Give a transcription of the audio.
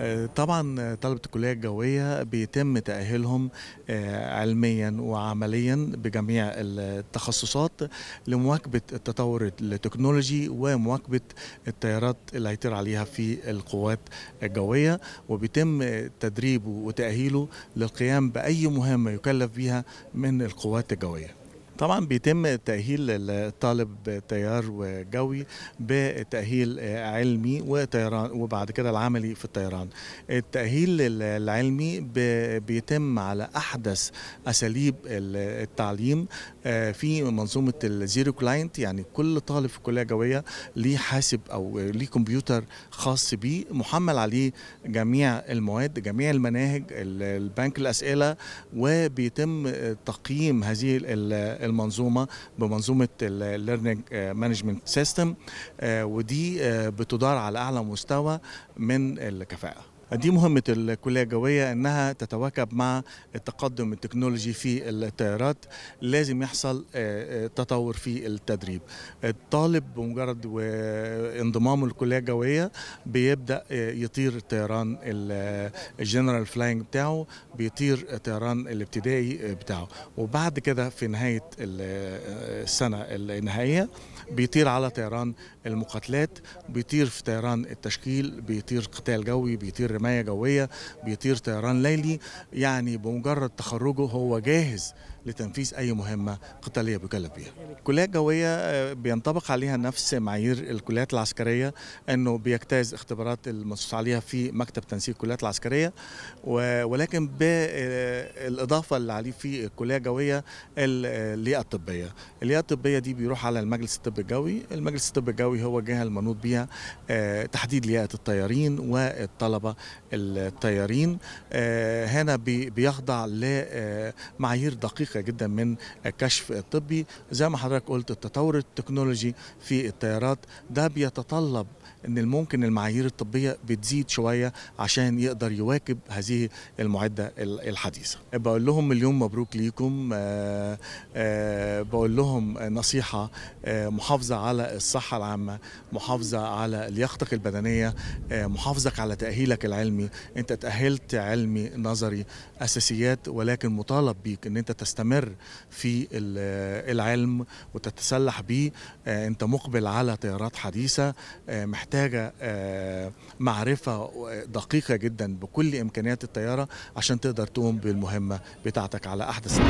آه، طبعا طلبة الكلية الجوية بيتم تأهيلهم آه، علميا وعمليا بجميع التخصصات لمواكبة التطور التكنولوجي ومواكبة التيارات اللي هيطير عليها في القوات الجوية وبيتم تدريبه وتأهيله للقيام بأي مهمة يكلف بها من القوات الجوية طبعا بيتم تأهيل الطالب تيار وجوي بتأهيل علمي وطيران وبعد كده العملي في الطيران التأهيل العلمي بيتم على أحدث أساليب التعليم آه، في منظومة الزيرو كلاينت يعني كل طالب في كلية جوية ليه حاسب أو ليه كمبيوتر خاص بيه محمل عليه جميع المواد جميع المناهج البنك الأسئلة وبيتم تقييم هذه المنظومه بمنظومه الليرنينج مانجمنت سيستم ودي آه، بتدار على اعلى مستوى من الكفاءه دي مهمة الكلية الجوية أنها تتواكب مع التقدم التكنولوجي في الطيارات لازم يحصل آه، آه، تطور في التدريب الطالب بمجرد انضمامه للكلية الجوية بيبدأ آه، يطير الطيران الجنرال فلاينج بتاعه بيطير الطيران الابتدائي بتاعه وبعد كده في نهاية السنة النهائية بيطير على طيران المقاتلات بيطير في طيران التشكيل بيطير قتال جوي بيطير رمايه جويه بيطير طيران ليلي يعني بمجرد تخرجه هو جاهز لتنفيذ أي مهمة قتالية بيكلف بيها. الكلية الجوية آه، بينطبق عليها نفس معايير الكليات العسكرية أنه بيجتاز اختبارات المنصوص عليها في مكتب تنسيق الكليات العسكرية ولكن بالإضافة آه، اللي عليه في الكلية الجوية الليئة الطبية. الليئة الطبية دي بيروح على المجلس الطبي الجوي، المجلس الطبي الجوي هو الجهة المنوط بيها آه، تحديد لياقة الطيارين والطلبة الطيارين. هنا بيخضع لمعايير دقيقة دقيقه جدا من الكشف الطبي زي ما حضرتك قلت التطور التكنولوجي في الطيارات ده بيتطلب ان الممكن المعايير الطبيه بتزيد شويه عشان يقدر يواكب هذه المعده الحديثه بقول لهم مليون مبروك ليكم آه، آه، بقول لهم نصيحه آه، محافظه على الصحه العامه محافظه على لياقتك البدنيه محافظك على تاهيلك العلمي انت تاهلت علمي نظري اساسيات ولكن مطالب بيك ان انت تستمر تستمر في العلم وتتسلح بيه آه، انت مقبل على طيارات حديثه آه، محتاجه آه، معرفه دقيقه جدا بكل امكانيات الطياره عشان تقدر تقوم بالمهمه بتاعتك على احدث